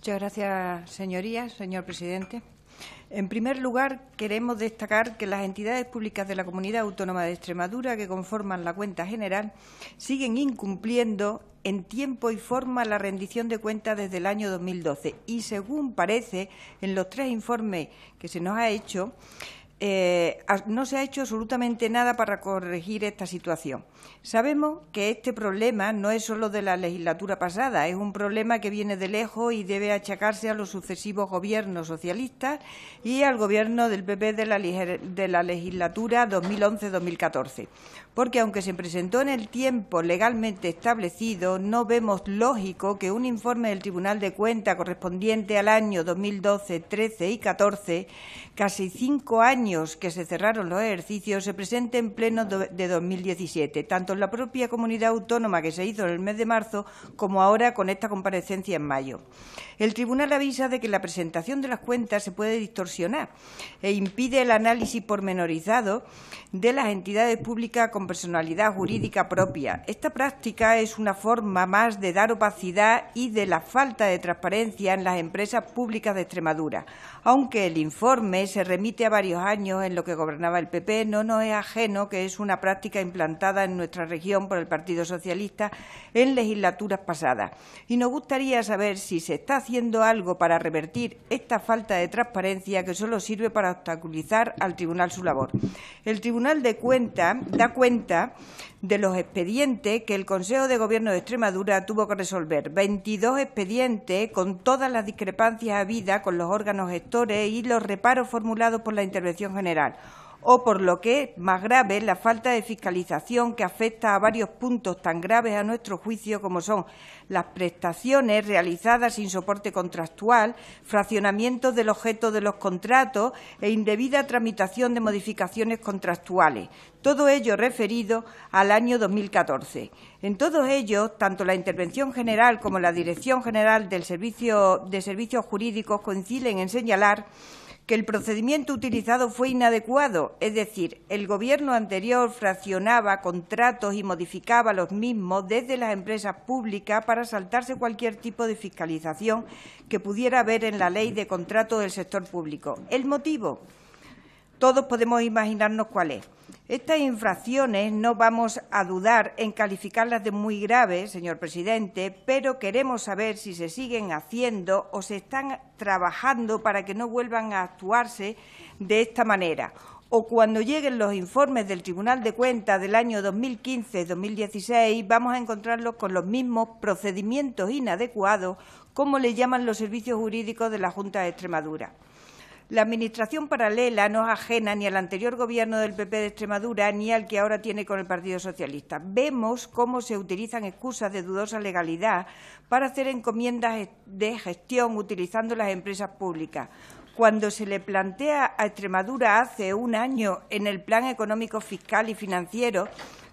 Muchas gracias, señorías, señor presidente. En primer lugar, queremos destacar que las entidades públicas de la Comunidad Autónoma de Extremadura que conforman la cuenta general siguen incumpliendo en tiempo y forma la rendición de cuentas desde el año 2012 y, según parece, en los tres informes que se nos ha hecho, eh, no se ha hecho absolutamente nada para corregir esta situación. Sabemos que este problema no es solo de la legislatura pasada, es un problema que viene de lejos y debe achacarse a los sucesivos gobiernos socialistas y al gobierno del PP de la, de la legislatura 2011-2014. Porque aunque se presentó en el tiempo legalmente establecido, no vemos lógico que un informe del Tribunal de Cuentas correspondiente al año 2012, 13 y 14, casi cinco años que se cerraron los ejercicios se presenta en pleno de 2017, tanto en la propia comunidad autónoma que se hizo en el mes de marzo como ahora con esta comparecencia en mayo. El tribunal avisa de que la presentación de las cuentas se puede distorsionar e impide el análisis pormenorizado de las entidades públicas con personalidad jurídica propia. Esta práctica es una forma más de dar opacidad y de la falta de transparencia en las empresas públicas de Extremadura. Aunque el informe se remite a varios años en lo que gobernaba el PP, no nos es ajeno que es una práctica implantada en nuestra región por el Partido Socialista en legislaturas pasadas. Y nos gustaría saber si se está haciendo haciendo algo para revertir esta falta de transparencia que solo sirve para obstaculizar al Tribunal su labor. El Tribunal de Cuentas da cuenta de los expedientes que el Consejo de Gobierno de Extremadura tuvo que resolver. 22 expedientes con todas las discrepancias habidas con los órganos gestores y los reparos formulados por la Intervención General o por lo que es más grave, la falta de fiscalización que afecta a varios puntos tan graves a nuestro juicio como son las prestaciones realizadas sin soporte contractual, fraccionamiento del objeto de los contratos e indebida tramitación de modificaciones contractuales, todo ello referido al año 2014. En todos ellos, tanto la Intervención General como la Dirección General del Servicio, de Servicios Jurídicos coinciden en señalar que el procedimiento utilizado fue inadecuado, es decir, el Gobierno anterior fraccionaba contratos y modificaba los mismos desde las empresas públicas para saltarse cualquier tipo de fiscalización que pudiera haber en la ley de contratos del sector público. ¿El motivo? Todos podemos imaginarnos cuál es. Estas infracciones no vamos a dudar en calificarlas de muy graves, señor presidente, pero queremos saber si se siguen haciendo o se están trabajando para que no vuelvan a actuarse de esta manera o cuando lleguen los informes del Tribunal de Cuentas del año 2015-2016 vamos a encontrarlos con los mismos procedimientos inadecuados, como le llaman los servicios jurídicos de la Junta de Extremadura. La administración paralela no es ajena ni al anterior gobierno del PP de Extremadura ni al que ahora tiene con el Partido Socialista. Vemos cómo se utilizan excusas de dudosa legalidad para hacer encomiendas de gestión utilizando las empresas públicas cuando se le plantea a Extremadura hace un año en el Plan Económico Fiscal y Financiero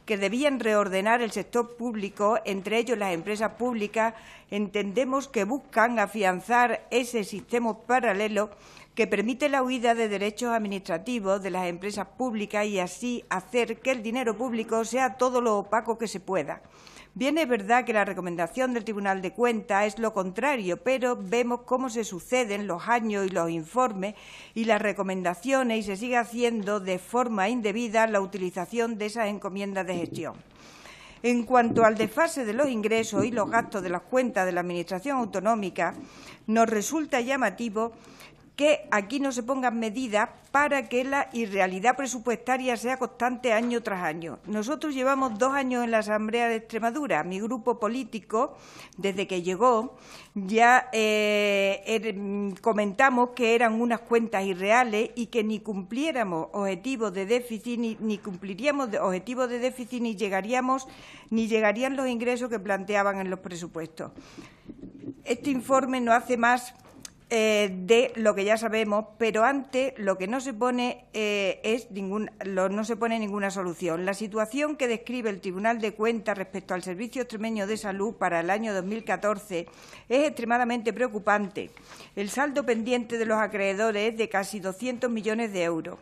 que debían reordenar el sector público, entre ellos las empresas públicas, entendemos que buscan afianzar ese sistema paralelo que permite la huida de derechos administrativos de las empresas públicas y así hacer que el dinero público sea todo lo opaco que se pueda. Bien es verdad que la recomendación del Tribunal de Cuentas es lo contrario, pero vemos cómo se suceden los años y los informes y las recomendaciones y se sigue haciendo de forma indebida la utilización de esas encomiendas de gestión. En cuanto al desfase de los ingresos y los gastos de las cuentas de la Administración autonómica, nos resulta llamativo que aquí no se pongan medidas para que la irrealidad presupuestaria sea constante año tras año. Nosotros llevamos dos años en la Asamblea de Extremadura. Mi grupo político, desde que llegó, ya eh, er, comentamos que eran unas cuentas irreales y que ni cumpliéramos objetivos de déficit, ni, cumpliríamos objetivos de déficit, ni llegaríamos, ni llegarían los ingresos que planteaban en los presupuestos. Este informe no hace más eh, de lo que ya sabemos, pero antes lo que no se pone eh, es ningún, no se pone ninguna solución. La situación que describe el Tribunal de Cuentas respecto al Servicio Extremeño de Salud para el año 2014 es extremadamente preocupante. El saldo pendiente de los acreedores es de casi 200 millones de euros.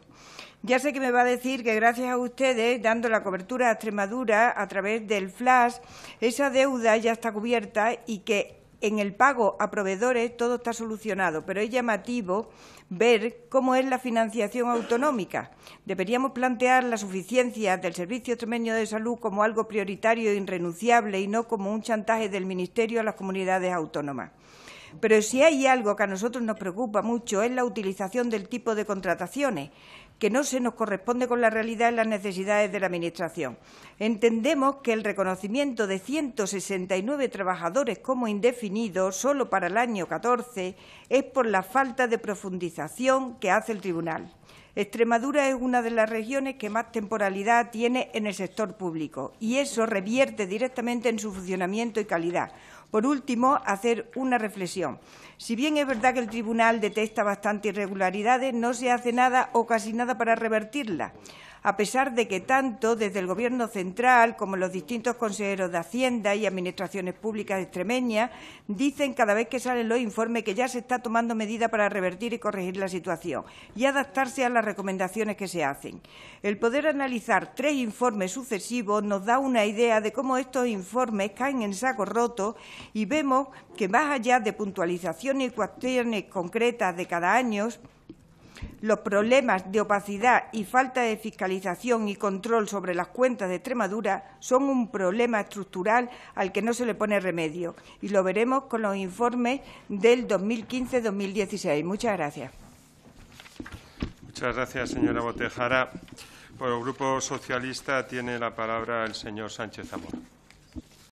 Ya sé que me va a decir que gracias a ustedes, dando la cobertura a Extremadura a través del flash, esa deuda ya está cubierta y que en el pago a proveedores todo está solucionado, pero es llamativo ver cómo es la financiación autonómica. Deberíamos plantear la suficiencia del Servicio Extremeño de Salud como algo prioritario e irrenunciable y no como un chantaje del Ministerio a las comunidades autónomas. Pero si hay algo que a nosotros nos preocupa mucho es la utilización del tipo de contrataciones, que no se nos corresponde con la realidad y las necesidades de la Administración. Entendemos que el reconocimiento de 169 trabajadores como indefinidos solo para el año 14 es por la falta de profundización que hace el Tribunal. Extremadura es una de las regiones que más temporalidad tiene en el sector público y eso revierte directamente en su funcionamiento y calidad. Por último, hacer una reflexión. Si bien es verdad que el Tribunal detecta bastantes irregularidades, no se hace nada o casi nada para revertirla, a pesar de que tanto desde el Gobierno central como los distintos consejeros de Hacienda y administraciones públicas extremeñas dicen cada vez que salen los informes que ya se está tomando medida para revertir y corregir la situación y adaptarse a las recomendaciones que se hacen. El poder analizar tres informes sucesivos nos da una idea de cómo estos informes caen en saco roto y vemos que más allá de puntualizaciones y cuestiones concretas de cada año, los problemas de opacidad y falta de fiscalización y control sobre las cuentas de Extremadura son un problema estructural al que no se le pone remedio y lo veremos con los informes del 2015-2016. Muchas gracias. Muchas gracias, señora Botejara. Por el Grupo Socialista tiene la palabra el señor Sánchez Zamora.